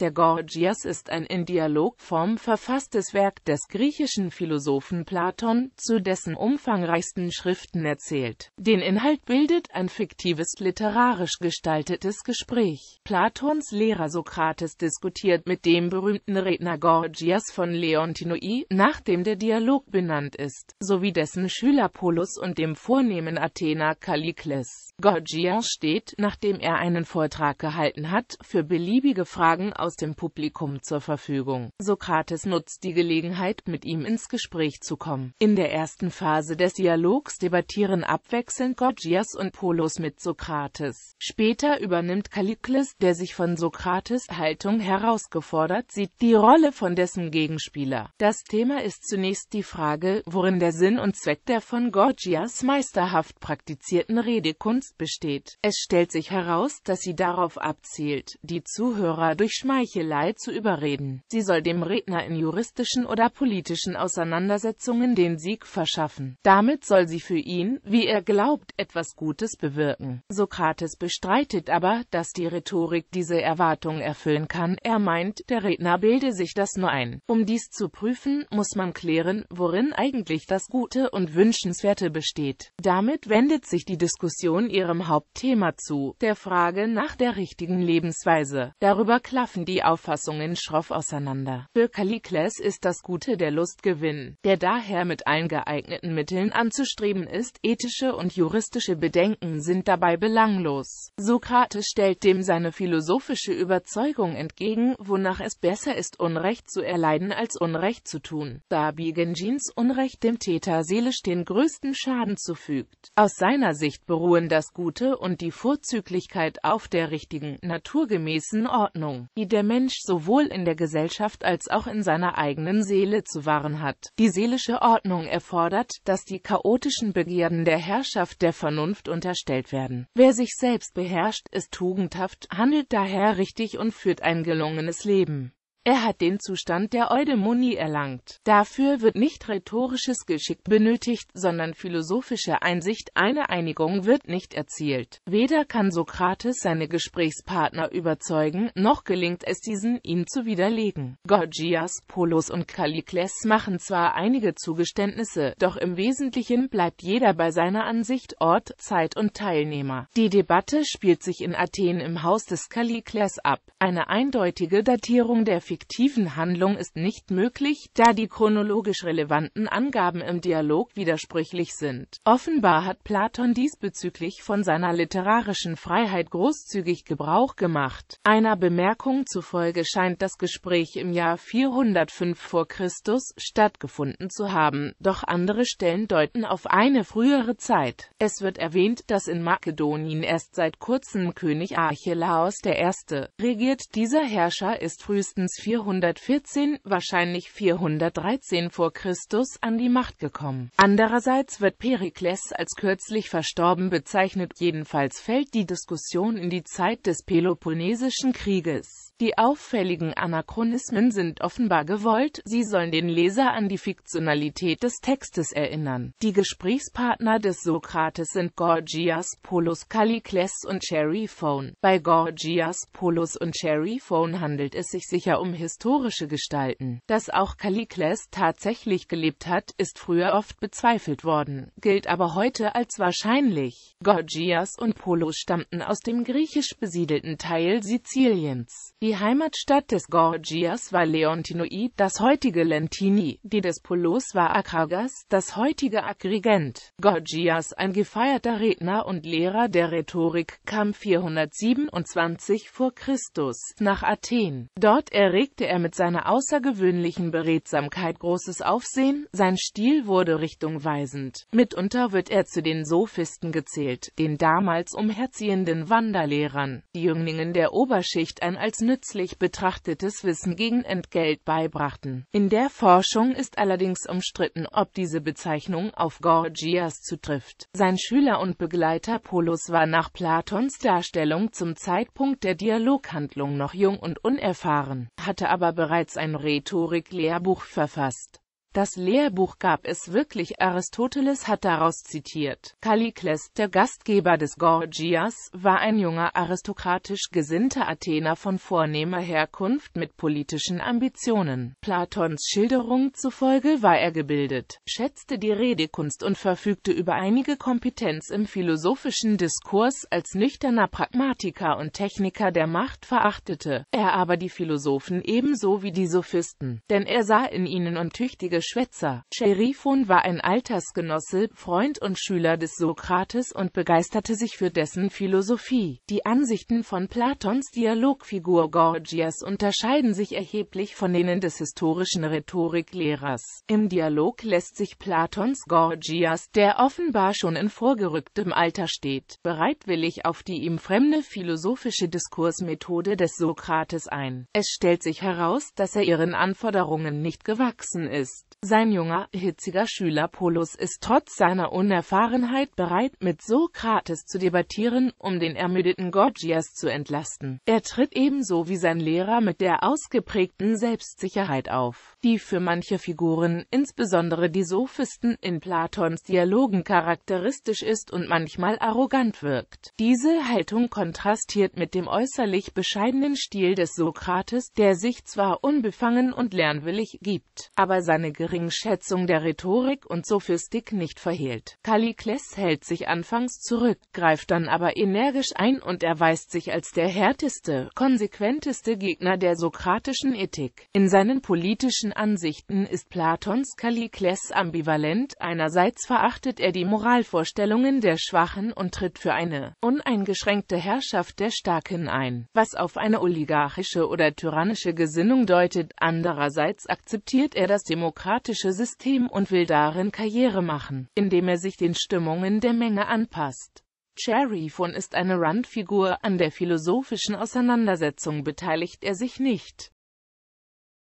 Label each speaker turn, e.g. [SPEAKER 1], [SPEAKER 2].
[SPEAKER 1] Der Gorgias ist ein in Dialogform verfasstes Werk des griechischen Philosophen Platon, zu dessen umfangreichsten Schriften erzählt. Den Inhalt bildet ein fiktives, literarisch gestaltetes Gespräch. Platons Lehrer Sokrates diskutiert mit dem berühmten Redner Gorgias von Leontinoi, nach dem der Dialog benannt ist, sowie dessen Schüler Polus und dem vornehmen Athener Kallikles. Gorgias steht, nachdem er einen Vortrag gehalten hat, für beliebige Fragen aus aus dem Publikum zur Verfügung. Sokrates nutzt die Gelegenheit, mit ihm ins Gespräch zu kommen. In der ersten Phase des Dialogs debattieren abwechselnd Gorgias und Polos mit Sokrates. Später übernimmt Kallikles, der sich von Sokrates Haltung herausgefordert sieht, die Rolle von dessen Gegenspieler. Das Thema ist zunächst die Frage, worin der Sinn und Zweck der von Gorgias meisterhaft praktizierten Redekunst besteht. Es stellt sich heraus, dass sie darauf abzielt, die Zuhörer durch Schmeißen Schmeichelei zu überreden. Sie soll dem Redner in juristischen oder politischen Auseinandersetzungen den Sieg verschaffen. Damit soll sie für ihn, wie er glaubt, etwas Gutes bewirken. Sokrates bestreitet aber, dass die Rhetorik diese Erwartung erfüllen kann. Er meint, der Redner bilde sich das nur ein. Um dies zu prüfen, muss man klären, worin eigentlich das Gute und Wünschenswerte besteht. Damit wendet sich die Diskussion ihrem Hauptthema zu, der Frage nach der richtigen Lebensweise. Darüber klaffen die die Auffassungen schroff auseinander. Für Kallikles ist das Gute der Lustgewinn, der daher mit allen geeigneten Mitteln anzustreben ist. Ethische und juristische Bedenken sind dabei belanglos. Sokrates stellt dem seine philosophische Überzeugung entgegen, wonach es besser ist, Unrecht zu erleiden als Unrecht zu tun, da Bigenjins Unrecht dem Täter seelisch den größten Schaden zufügt. Aus seiner Sicht beruhen das Gute und die Vorzüglichkeit auf der richtigen, naturgemäßen Ordnung, die der Mensch sowohl in der Gesellschaft als auch in seiner eigenen Seele zu wahren hat. Die seelische Ordnung erfordert, dass die chaotischen Begierden der Herrschaft der Vernunft unterstellt werden. Wer sich selbst beherrscht, ist tugendhaft, handelt daher richtig und führt ein gelungenes Leben. Er hat den Zustand der Eudemonie erlangt. Dafür wird nicht rhetorisches Geschick benötigt, sondern philosophische Einsicht. Eine Einigung wird nicht erzielt. Weder kann Sokrates seine Gesprächspartner überzeugen, noch gelingt es diesen, ihn zu widerlegen. Gorgias, Polos und Kallikles machen zwar einige Zugeständnisse, doch im Wesentlichen bleibt jeder bei seiner Ansicht Ort, Zeit und Teilnehmer. Die Debatte spielt sich in Athen im Haus des Kallikles ab. Eine eindeutige Datierung der fiktiven Handlung ist nicht möglich, da die chronologisch relevanten Angaben im Dialog widersprüchlich sind. Offenbar hat Platon diesbezüglich von seiner literarischen Freiheit großzügig Gebrauch gemacht. Einer Bemerkung zufolge scheint das Gespräch im Jahr 405 vor Christus stattgefunden zu haben, doch andere Stellen deuten auf eine frühere Zeit. Es wird erwähnt, dass in Makedonien erst seit kurzem König Archelaos I. regiert. Dieser Herrscher ist frühestens 414, wahrscheinlich 413 vor Christus an die Macht gekommen. Andererseits wird Perikles als kürzlich verstorben bezeichnet, jedenfalls fällt die Diskussion in die Zeit des Peloponnesischen Krieges. Die auffälligen Anachronismen sind offenbar gewollt, sie sollen den Leser an die Fiktionalität des Textes erinnern. Die Gesprächspartner des Sokrates sind Gorgias Polus Kallikles und Cheriphon. Bei Gorgias Polus und Cheriphon handelt es sich sicher um historische Gestalten. Dass auch Kallikles tatsächlich gelebt hat, ist früher oft bezweifelt worden, gilt aber heute als wahrscheinlich. Gorgias und Polus stammten aus dem griechisch besiedelten Teil Siziliens. Die die Heimatstadt des Gorgias war Leontinoi, das heutige Lentini, die des Polos war Akragas, das heutige Agrigent. Gorgias, ein gefeierter Redner und Lehrer der Rhetorik, kam 427 vor Christus nach Athen. Dort erregte er mit seiner außergewöhnlichen Beredsamkeit großes Aufsehen, sein Stil wurde richtungweisend. Mitunter wird er zu den Sophisten gezählt, den damals umherziehenden Wanderlehrern, die Jünglingen der Oberschicht ein als nützlich betrachtetes Wissen gegen Entgelt beibrachten. In der Forschung ist allerdings umstritten, ob diese Bezeichnung auf Gorgias zutrifft. Sein Schüler und Begleiter Polus war nach Platons Darstellung zum Zeitpunkt der Dialoghandlung noch jung und unerfahren, hatte aber bereits ein Rhetoriklehrbuch verfasst. Das Lehrbuch gab es wirklich, Aristoteles hat daraus zitiert. Kallikles, der Gastgeber des Gorgias, war ein junger aristokratisch gesinnter Athener von vornehmer Herkunft mit politischen Ambitionen. Platons Schilderung zufolge war er gebildet, schätzte die Redekunst und verfügte über einige Kompetenz im philosophischen Diskurs als nüchterner Pragmatiker und Techniker der Macht verachtete, er aber die Philosophen ebenso wie die Sophisten, denn er sah in ihnen untüchtige Schwätzer. Cherifon war ein Altersgenosse, Freund und Schüler des Sokrates und begeisterte sich für dessen Philosophie. Die Ansichten von Platons Dialogfigur Gorgias unterscheiden sich erheblich von denen des historischen Rhetoriklehrers. Im Dialog lässt sich Platons Gorgias, der offenbar schon in vorgerücktem Alter steht, bereitwillig auf die ihm fremde philosophische Diskursmethode des Sokrates ein. Es stellt sich heraus, dass er ihren Anforderungen nicht gewachsen ist. Sein junger, hitziger Schüler Polus ist trotz seiner Unerfahrenheit bereit, mit Sokrates zu debattieren, um den ermüdeten Gorgias zu entlasten. Er tritt ebenso wie sein Lehrer mit der ausgeprägten Selbstsicherheit auf, die für manche Figuren, insbesondere die Sophisten, in Platons Dialogen charakteristisch ist und manchmal arrogant wirkt. Diese Haltung kontrastiert mit dem äußerlich bescheidenen Stil des Sokrates, der sich zwar unbefangen und lernwillig gibt, aber seine Geringschätzung der Rhetorik und Sophistik nicht verhehlt. Kallikles hält sich anfangs zurück, greift dann aber energisch ein und erweist sich als der härteste, konsequenteste Gegner der sokratischen Ethik. In seinen politischen Ansichten ist Platons Kallikles ambivalent, einerseits verachtet er die Moralvorstellungen der Schwachen und tritt für eine uneingeschränkte Herrschaft der Starken ein, was auf eine oligarchische oder tyrannische Gesinnung deutet, andererseits akzeptiert er das demokratische demokratische System und will darin Karriere machen, indem er sich den Stimmungen der Menge anpasst. Cherry von ist eine Randfigur, an der philosophischen Auseinandersetzung beteiligt er sich nicht.